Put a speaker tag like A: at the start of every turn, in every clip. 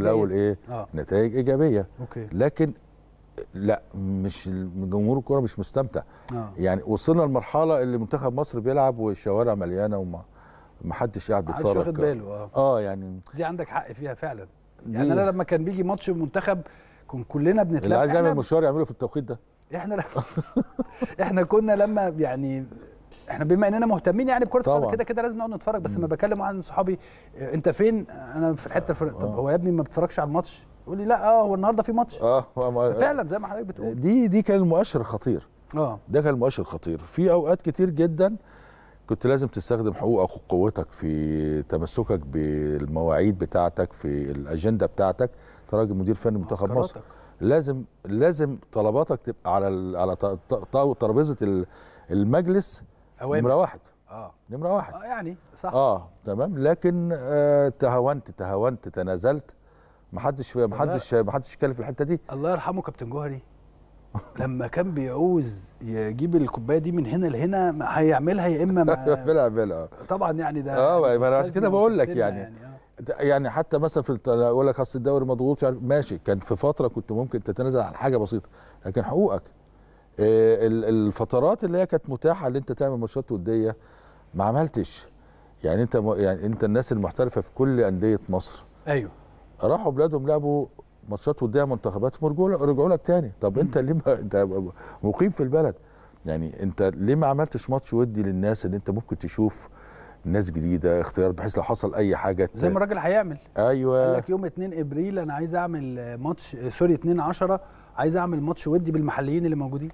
A: الاول إيه. ايه آه.
B: نتائج ايجابيه أوكي. لكن لا مش جمهور الكوره مش مستمتع آه. يعني وصلنا لمرحله اللي منتخب مصر بيلعب والشوارع مليانه وما حدش قاعد بيتفرج واخد باله اه
A: اه يعني دي عندك حق فيها فعلا يعني انا لما كان بيجي ماتش المنتخب كنا كلنا بنتلعب اللي عايز يعمل مشوار
B: يعمله في التوقيت ده
A: احنا احنا كنا لما يعني احنا بما اننا مهتمين يعني بكره القدم كده كده لازم نقعد نتفرج بس لما بكلم واحد من صحابي إيه، انت فين انا في الحته الفلانيه طب آه. هو يا ابني ما بتتفرجش على الماتش يقول لي لا اه هو النهارده في ماتش
B: اه فعلا زي ما حضرتك بتقول دي دي كان المؤشر خطير اه ده كان المؤشر خطير في اوقات كتير جدا كنت لازم تستخدم حقوقك وقوتك في تمسكك بالمواعيد بتاعتك في الاجنده بتاعتك انت راجل مدير فني آه، منتخب مصر لازم لازم طلباتك تبقى على على ترابيزه المجلس اوامر نمره واحد اه نمره واحد اه يعني صح اه تمام لكن آه تهاونت تهاونت تنازلت محدش محدش محدش اتكلم في الحته دي الله يرحمه كابتن جوهري لما كان
A: بيعوز يجيب الكوبايه دي من هنا لهنا هيعملها يا اما ما يعملها يعملها طبعا يعني ده اه يعني انا عشان كده بقول لك يعني يعني,
B: آه. يعني حتى مثلا في اقول لك اصل الدوري مضغوط ماشي كان في فتره كنت ممكن تتنازل عن حاجه بسيطه لكن حقوقك آه، الفترات اللي هي كانت متاحه اللي انت تعمل ماتشات وديه ما عملتش يعني انت يعني انت الناس المحترفه في كل انديه مصر ايوه راحوا بلادهم لعبوا ماتشات وديه منتخبات ورجعوا لك تاني طب انت ليه ما انت مقيم في البلد يعني انت ليه ما عملتش ماتش ودي للناس ان انت ممكن تشوف ناس جديده اختيار بحيث لو حصل اي حاجه زي ما الراجل هيعمل ايوه
A: قال لك يوم 2 ابريل انا عايز اعمل ماتش آه، سوري 2 10 عايز اعمل ماتش ودي بالمحليين اللي موجودين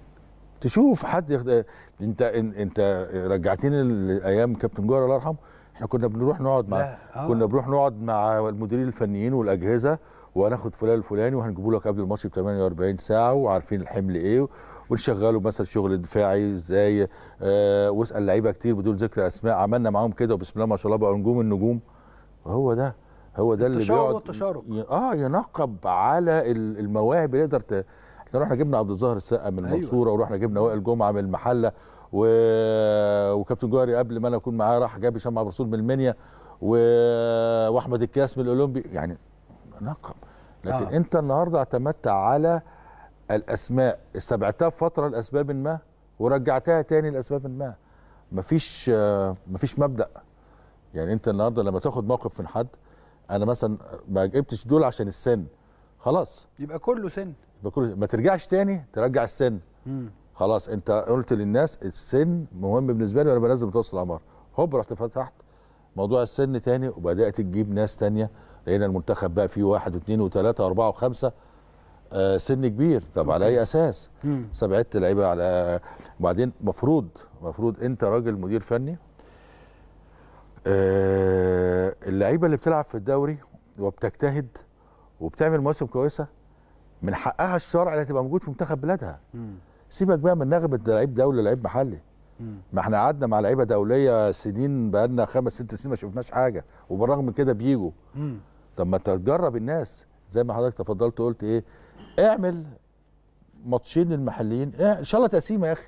B: تشوف حد يخد... انت انت رجعتني لايام كابتن جوهر الله يرحمه احنا كنا بنروح نقعد مع آه. كنا بنروح نقعد مع المديرين الفنيين والاجهزه وهناخد فلان الفلاني وهنجيبه لك قبل الماتش ب 48 ساعه وعارفين الحمل ايه ونشغله مثلا شغل دفاعي ازاي آه واسال لعيبه كتير بدون ذكر اسماء عملنا معاهم كده وبسم الله ما شاء الله بقوا نجوم النجوم هو ده هو ده اللي بيقعد التشارك اه ينقب على المواهب اللي يقدر احنا رحنا جبنا عبد الظاهر السقا من أيوة. المنصوره أيوة. ورحنا جبنا وائل جمعه من المحله و... وكابتن جوهري قبل ما انا اكون معاه راح جاب هشام عبد الرسول من المنيا و... واحمد الكاس من الاولمبي يعني نقم لكن آه. انت النهارده اعتمدت على الاسماء استبعدتها فتره لاسباب ما ورجعتها تاني لاسباب ما مفيش مفيش مبدا يعني انت النهارده لما تاخد موقف من حد انا مثلا ما جبتش دول عشان السن خلاص يبقى كله سن ما ترجعش تاني ترجع السن مم. خلاص انت قلت للناس السن مهم بالنسبه لي وانا بنزل بتوسط الاعمار هوب رحت فتحت موضوع السن تاني وبدات تجيب ناس تانية لقينا المنتخب بقى فيه واحد واثنين وثلاثه واربعه وخمسه آه سن كبير طب مم. على اي اساس؟ سبعت لعيبه على آه، وبعدين مفروض مفروض انت راجل مدير فني آه اللعيبه اللي بتلعب في الدوري وبتجتهد وبتعمل مواسم كويسه من حقها الشرعي انها تبقى موجود في منتخب بلادها سيبك بقى من نغمه لعيب دولي لعيب محلي ما احنا قعدنا مع لعيبه دوليه سنين بقى لنا خمس ست سنين ما شفناش حاجه وبالرغم من كده بيجوا طب ما تجرب الناس زي ما حضرتك تفضلت وقلت ايه اعمل ماتشين للمحليين ان شاء الله تقسيمه يا اخي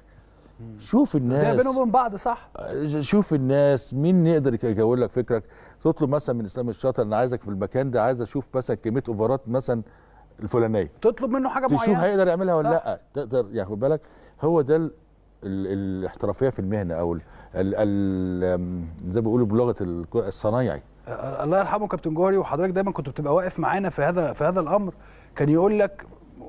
B: شوف الناس زي بينهم
A: وبين بعض صح
B: آه، شوف الناس مين يقدر يجاول لك فكرك تطلب مثلا من اسلام الشاطر انا عايزك في المكان ده عايز اشوف مثلا كميه اوفرات مثلا الفلانيه تطلب منه حاجه معينه تشوف هيقدر يعملها ولا لا تقدر يعني خد بالك هو ده ال ال الاحترافيه في المهنه او ال ال زي ما بيقولوا بلغه الصنايعي
A: الله يرحمه كابتن جوهري وحضرتك دايما كنت بتبقى واقف معانا في هذا في هذا الامر كان يقول لك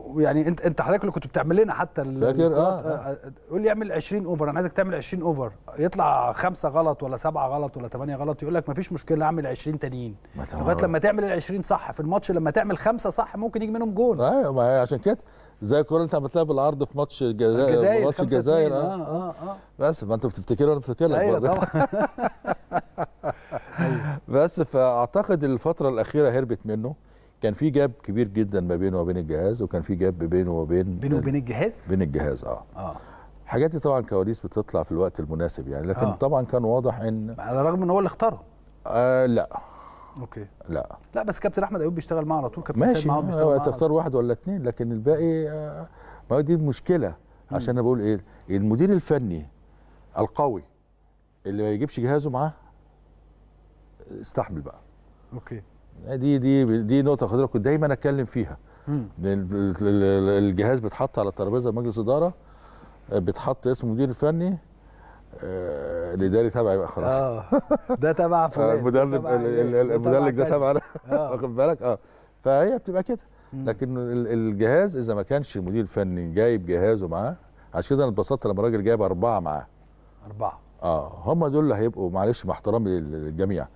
A: ويعني انت انت حضرتك اللي كنت بتعمل لنا حتى فاكر آه،, آه،, آه. اه قول لي اعمل 20 اوفر انا عايزك تعمل 20 اوفر يطلع خمسه غلط ولا سبعه غلط ولا ثمانيه غلط يقول لك ما فيش مشكله اعمل 20 تانيين لغايه لما تعمل ال 20 صح في الماتش لما
B: تعمل خمسه صح ممكن يجي منهم جول ايوه ما هي عشان كده زي الكوره اللي انت عملتها بالعرض في ماتش الجزائر ماتش الجزائر اه اه اه بس ما انت بتفتكرها وانا بفتكرك ايوه طبعا بس فاعتقد الفتره الاخيره هربت منه كان في جاب كبير جدا ما بينه وبين الجهاز وكان في جاب بينه وبين بينه وبين الجهاز بين الجهاز اه اه حاجاتي طبعا كواليس بتطلع في الوقت المناسب يعني لكن آه. طبعا كان واضح ان على
A: الرغم ان هو اللي اختاره آه لا اوكي لا لا بس كابتن احمد ايوب بيشتغل معاه على طول كابتن ماشي سيد بيشتغل معاه تختار
B: واحد ولا اثنين لكن الباقي آه ما هو دي المشكله عشان انا بقول ايه المدير الفني القوي اللي ما يجيبش جهازه معاه استحمل بقى اوكي آه، دي دي دي نقطه حضرتك كنت دايما اتكلم فيها الجهاز بيتحط على ترابيزه مجلس اداره آه، بيتحط اسم المدير الفني آه، الاداري تبعي بقى خلاص اه
A: ده تبع فلان المدرب المدرج إيه؟ ده تبعنا
B: انا واخد بالك اه فهي بتبقى كده لكن الجهاز اذا ما كانش المدير الفني جايب جهازه معاه عشان كده انا اتبسطت لما الراجل جايب اربعه معاه اربعه اه هم دول اللي هيبقوا معلش مع احترامي للجميع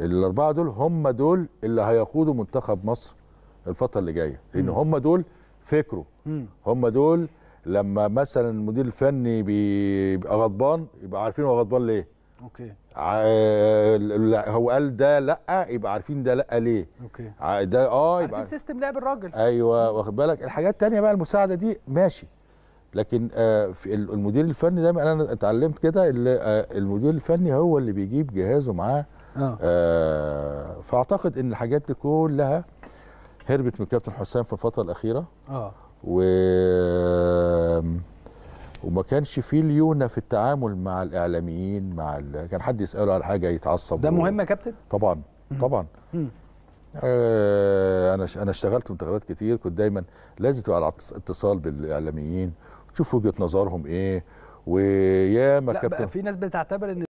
B: الاربعه دول هم دول اللي هيقودوا منتخب مصر الفتره اللي جايه لان هم دول فكره هم دول لما مثلا المدير الفني بيبقى غضبان يبقى عارفين هو غضبان ليه اوكي هو قال ده لا يبقى عارفين ده لا ليه اوكي ده اه يبقى عارفين
A: سيستم لعب الراجل
B: ايوه واخد بالك الحاجات الثانيه بقى المساعده دي ماشي لكن آه المدير الفني دايما انا اتعلمت كده آه المدير الفني هو اللي بيجيب جهازه معاه آه. آه فاعتقد ان الحاجات دي كلها هربت من كابتن حسام في الفتره الاخيره اه و وما كانش فيه ليونه في التعامل مع الاعلاميين مع ال... كان حد يساله على حاجه يتعصب ده مهم يا كابتن طبعا طبعا انا آه انا انا اشتغلت انتخابات كتير كنت دايما لازم تبقى على اتصال بالاعلاميين وتشوف وجهه نظرهم ايه وياما كابتن في
A: ناس بتعتبر ان